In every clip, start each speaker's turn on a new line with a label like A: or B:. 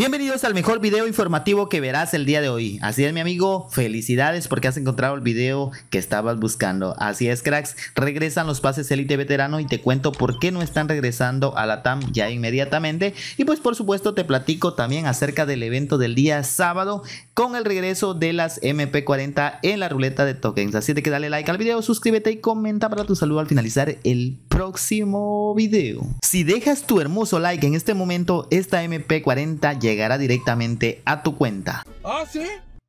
A: Bienvenidos al mejor video informativo que verás el día de hoy. Así es mi amigo, felicidades porque has encontrado el video que estabas buscando. Así es cracks, regresan los pases élite veterano y te cuento por qué no están regresando a la TAM ya inmediatamente. Y pues por supuesto te platico también acerca del evento del día sábado con el regreso de las MP40 en la ruleta de tokens. Así que dale like al video, suscríbete y comenta para tu salud al finalizar el próximo video. Si dejas tu hermoso like en este momento, esta MP40 ya llegará directamente a tu cuenta. ¿Ah,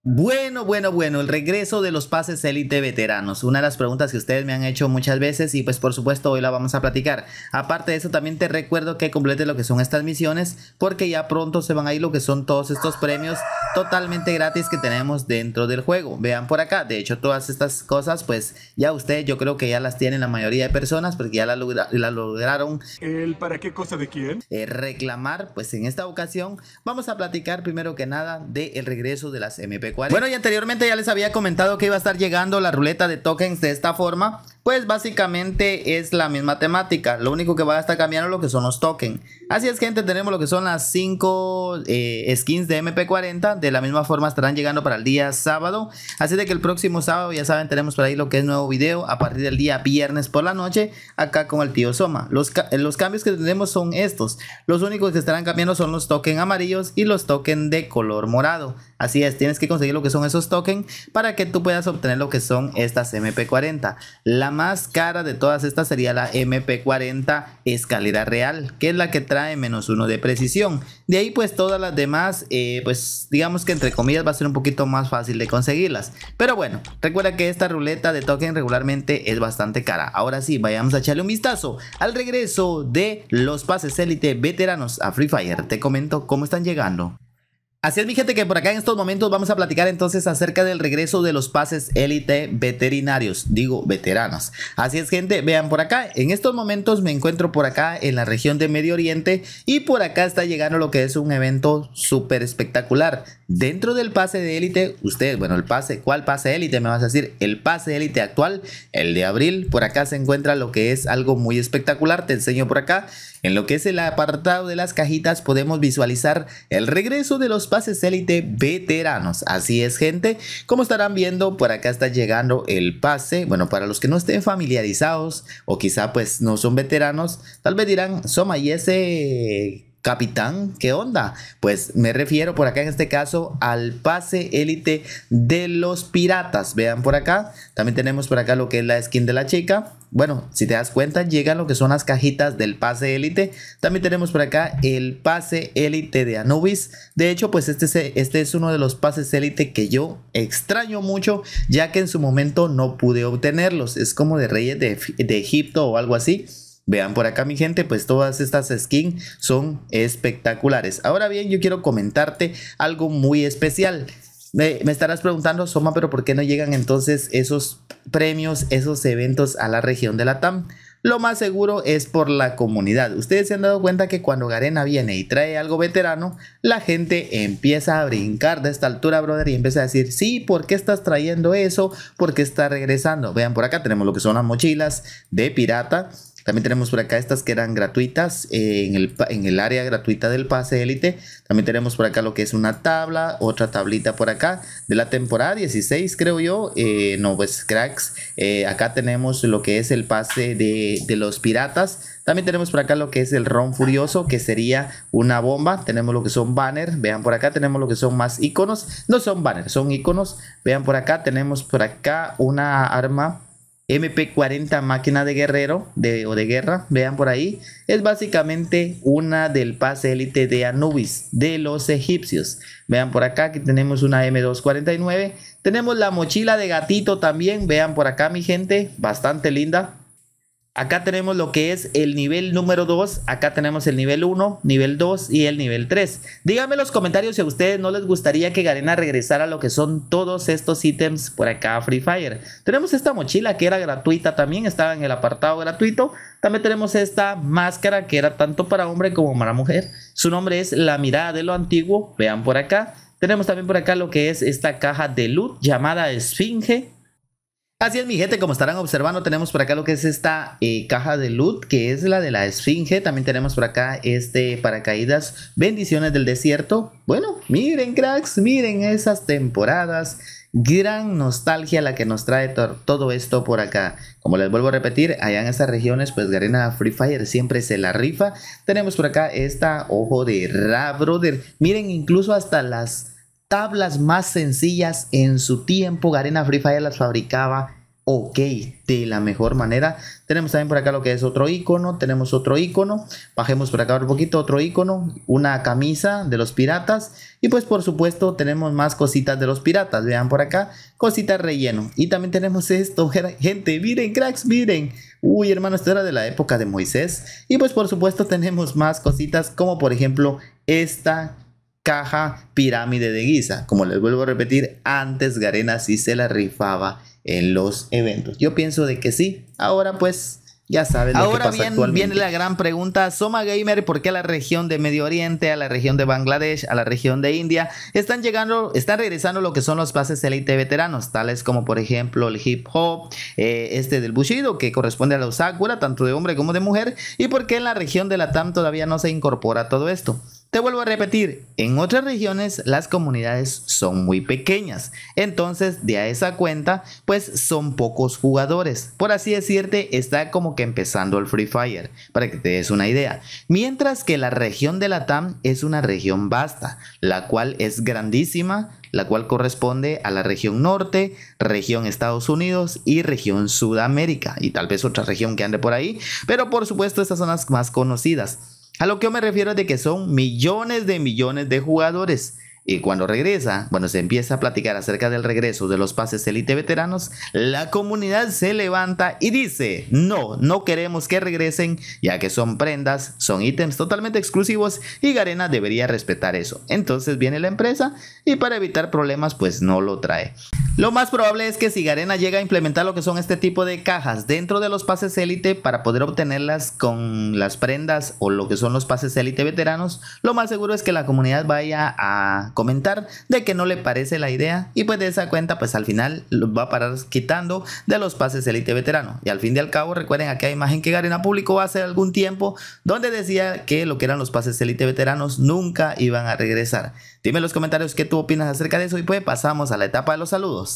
A: bueno, bueno, bueno, el regreso de los pases élite veteranos, una de las preguntas que ustedes me han hecho muchas veces y pues por supuesto hoy la vamos a platicar. Aparte de eso también te recuerdo que complete lo que son estas misiones porque ya pronto se van a ir lo que son todos estos premios totalmente gratis que tenemos dentro del juego. Vean por acá, de hecho todas estas cosas pues ya ustedes yo creo que ya las tienen la mayoría de personas porque ya la, lograron. ¿El para qué cosa de quién? Eh, reclamar, pues en esta ocasión vamos a platicar primero que nada del regreso de las MP bueno, y anteriormente ya les había comentado que iba a estar llegando la ruleta de tokens de esta forma. Pues básicamente es la misma temática. Lo único que va a estar cambiando lo que son los tokens. Así es, gente, tenemos lo que son las 5 eh, skins de MP40. De la misma forma estarán llegando para el día sábado. Así de que el próximo sábado, ya saben, tenemos por ahí lo que es nuevo video a partir del día viernes por la noche. Acá con el tío Soma. Los, eh, cambios que tenemos son estos. Los únicos que estarán cambiando son los tokens amarillos y los tokens de color morado. Así es, tienes que conseguir conseguir lo que son esos tokens para que tú puedas obtener lo que son estas MP40. La más cara de todas estas sería la MP40 escalera real, que es la que trae menos uno de precisión. De ahí pues todas las demás, eh, pues digamos que entre comillas va a ser un poquito más fácil de conseguirlas. Pero bueno, recuerda que esta ruleta de token regularmente es bastante cara. Ahora sí, vayamos a echarle un vistazo al regreso de los pases élite veteranos a Free Fire. Te comento cómo están llegando. Así es, mi gente, que por acá en estos momentos vamos a platicar entonces acerca del regreso de los pases élite veterinarios, digo veteranos. Así es, gente, vean por acá, en estos momentos me encuentro por acá en la región de Medio Oriente y por acá está llegando lo que es un evento súper espectacular. Dentro del pase de élite, ustedes, bueno, el pase, ¿cuál pase élite me vas a decir? El pase élite actual, el de abril, por acá se encuentra lo que es algo muy espectacular, te enseño por acá. En lo que es el apartado de las cajitas podemos visualizar el regreso de los pases élite veteranos. Así es, gente. Como estarán viendo, por acá está llegando el pase. Bueno, para los que no estén familiarizados o quizá pues no son veteranos, tal vez dirán, Soma, ¿y ese Capitán, ¿qué onda? Pues me refiero por acá en este caso al pase élite de los piratas. Vean por acá. También tenemos por acá lo que es la skin de la chica. Bueno, si te das cuenta, llegan lo que son las cajitas del pase élite. También tenemos por acá el pase élite de Anubis. De hecho, pues este es, este es uno de los pases élite que yo extraño mucho, ya que en su momento no pude obtenerlos. Es como de Reyes de, de Egipto o algo así. Vean por acá mi gente, pues todas estas skins son espectaculares. Ahora bien, yo quiero comentarte algo muy especial. Me, estarás preguntando, Soma, pero ¿por qué no llegan entonces esos premios, esos eventos a la región de la TAM? Lo más seguro es por la comunidad. Ustedes se han dado cuenta que cuando Garena viene y trae algo veterano, la gente empieza a brincar de esta altura, brother, y empieza a decir, sí, ¿por qué estás trayendo eso? ¿Por qué está regresando? Vean, por acá tenemos lo que son las mochilas de pirata también tenemos por acá estas que eran gratuitas eh, en, el, área gratuita del pase élite. También tenemos por acá lo que es una tabla, otra tablita por acá de la temporada 16 creo yo. Eh, no, pues cracks. Eh, acá tenemos lo que es el pase de, los piratas. También tenemos por acá lo que es el ron furioso, que sería una bomba. Tenemos lo que son banners. Vean por acá, tenemos lo que son más iconos. No son banners, son iconos. Vean por acá, tenemos por acá una arma MP40 máquina de guerrero o de guerra, vean por ahí, es básicamente una del pase élite de Anubis de los egipcios. Vean por acá que tenemos una M249, tenemos la mochila de gatito también, vean por acá mi gente, bastante linda, Acá tenemos lo que es el nivel número 2, acá tenemos el nivel 1, nivel 2 y el nivel 3. Díganme en los comentarios si a ustedes no les gustaría que Garena regresara a lo que son todos estos ítems por acá Free Fire. Tenemos esta mochila que era gratuita también, estaba en el apartado gratuito. También tenemos esta máscara que era tanto para hombre como para mujer. Su nombre es La Mirada de lo Antiguo, vean por acá. Tenemos también por acá lo que es esta caja de loot llamada Esfinge Así es mi gente, como estarán observando tenemos por acá lo que es esta eh, caja de loot que es la de la esfinge, también tenemos por acá este paracaídas bendiciones del desierto, bueno miren cracks, miren esas temporadas, gran nostalgia la que nos trae todo esto por acá, como les vuelvo a repetir allá en estas regiones pues Garena Free Fire siempre se la rifa, tenemos por acá esta ojo de Ra Brother, miren incluso hasta las tablas más sencillas en su tiempo. Garena Free Fire las fabricaba ok de la mejor manera. Tenemos también por acá lo que es otro icono. Tenemos otro icono. Bajemos por acá un poquito. Otro icono. Una camisa de los piratas. Y pues por supuesto tenemos más cositas de los piratas. Vean por acá. Cositas relleno. Y también tenemos esto. Gente, miren cracks, miren. Uy hermano, esto era de la época de Moisés. Y pues por supuesto tenemos más cositas como por ejemplo esta caja pirámide de Guisa. Como les vuelvo a repetir, antes Garena sí se la rifaba en los eventos. Yo pienso de que sí. Ahora pues ya saben Ahora bien, viene la gran pregunta, Soma Gamer, ¿por qué a la región de Medio Oriente, a la región de Bangladesh, a la región de India están llegando, están regresando lo que son los pases elite veteranos, tales como por ejemplo el hip hop, eh, este del bushido que corresponde a la Sakura, tanto de hombre como de mujer, y por qué en la región de Latam todavía no se incorpora todo esto? Te vuelvo a repetir, en otras regiones las comunidades son muy pequeñas, entonces de a esa cuenta pues son pocos jugadores. Por así decirte, está como que empezando el Free Fire, para que te des una idea. Mientras que la región de la TAM es una región vasta, la cual es grandísima, la cual corresponde a la región norte, región Estados Unidos y región Sudamérica, y tal vez otra región que ande por ahí, pero por supuesto estas son las más conocidas. A lo que yo me refiero es de que son millones de millones de jugadores. Y cuando regresa, bueno se empieza a platicar acerca del regreso de los pases elite veteranos, la comunidad se levanta y dice, no, no queremos que regresen, ya que son prendas, son ítems totalmente exclusivos y Garena debería respetar eso. Entonces viene la empresa y para evitar problemas pues no lo trae. Lo más probable es que si Garena llega a implementar lo que son este tipo de cajas dentro de los pases élite para poder obtenerlas con las prendas o lo que son los pases élite veteranos, lo más seguro es que la comunidad vaya a comentar de que no le parece la idea y pues de esa cuenta pues al final los va a parar quitando de los pases élite veterano. Y al fin y al cabo recuerden aquella imagen que Garena publicó hace algún tiempo donde decía que lo que eran los pases élite veteranos nunca iban a regresar. Dime en los comentarios qué tú opinas acerca de eso y pues pasamos a la etapa de los saludos.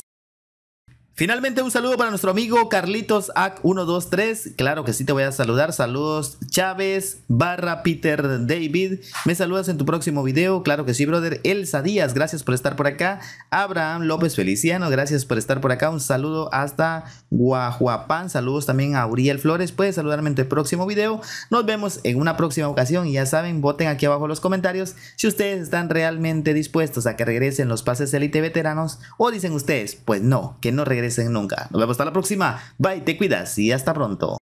A: Finalmente, un saludo para nuestro amigo Carlitos AC123. Claro que sí te voy a saludar. Saludos, Chávez barra Peter David. Me saludas en tu próximo video. Claro que sí, brother. Elsa Díaz, gracias por estar por acá. Abraham López Feliciano, gracias por estar por acá. Un saludo hasta Guajuapán. Saludos también a Uriel Flores. Puedes saludarme en tu próximo video. Nos vemos en una próxima ocasión. Y ya saben, voten aquí abajo en los comentarios si ustedes están realmente dispuestos a que regresen los pases elite veteranos o dicen ustedes, pues no, que no regresen nunca. Nos vemos hasta la próxima. Bye, te cuidas y hasta pronto.